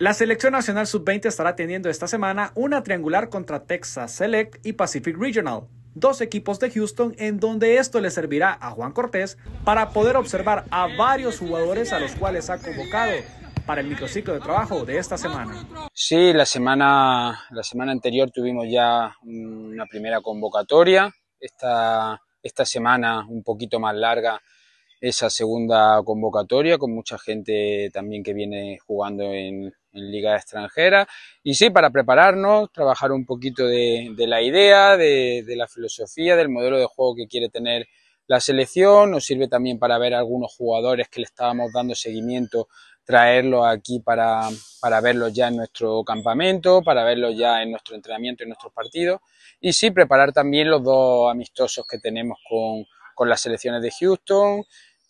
La selección nacional sub-20 estará teniendo esta semana una triangular contra Texas Select y Pacific Regional, dos equipos de Houston en donde esto le servirá a Juan Cortés para poder observar a varios jugadores a los cuales ha convocado para el microciclo de trabajo de esta semana. Sí, la semana, la semana anterior tuvimos ya una primera convocatoria, esta semana un poquito más larga esa segunda convocatoria con mucha gente también que viene jugando en, liga extranjera y sí, para prepararnos, trabajar un poquito de, la idea, de, la filosofía, del modelo de juego que quiere tener la selección, nos sirve también para ver algunos jugadores que le estábamos dando seguimiento, traerlos aquí para, para verlos ya en nuestro campamento, para verlos ya en nuestro entrenamiento, en nuestros partidos y sí, preparar también los dos amistosos que tenemos con, con las selecciones de Houston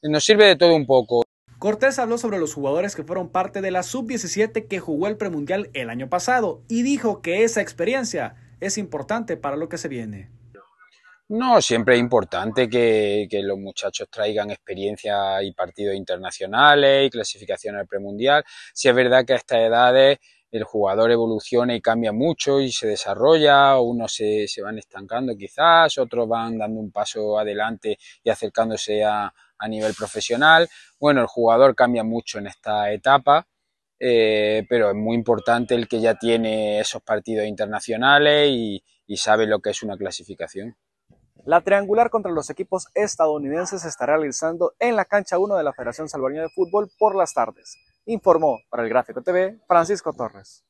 nos sirve de todo un poco. Cortés habló sobre los jugadores que fueron parte de la sub-17 que jugó el premundial el año pasado y dijo que esa experiencia es importante para lo que se viene. No, siempre es importante que, los muchachos traigan experiencia y partidos internacionales y clasificación al premundial. Si es verdad que a estas edades el jugador evoluciona y cambia mucho y se desarrolla, unos se van estancando quizás, otros van dando un paso adelante y acercándose a, a nivel profesional. Bueno, el jugador cambia mucho en esta etapa, eh, pero es muy importante el que ya tiene esos partidos internacionales y, sabe lo que es una clasificación. La triangular contra los equipos estadounidenses se está realizando en la cancha 1 de la Federación Salvadoreña de Fútbol por las tardes. Informó para el Gráfico TV Francisco Torres.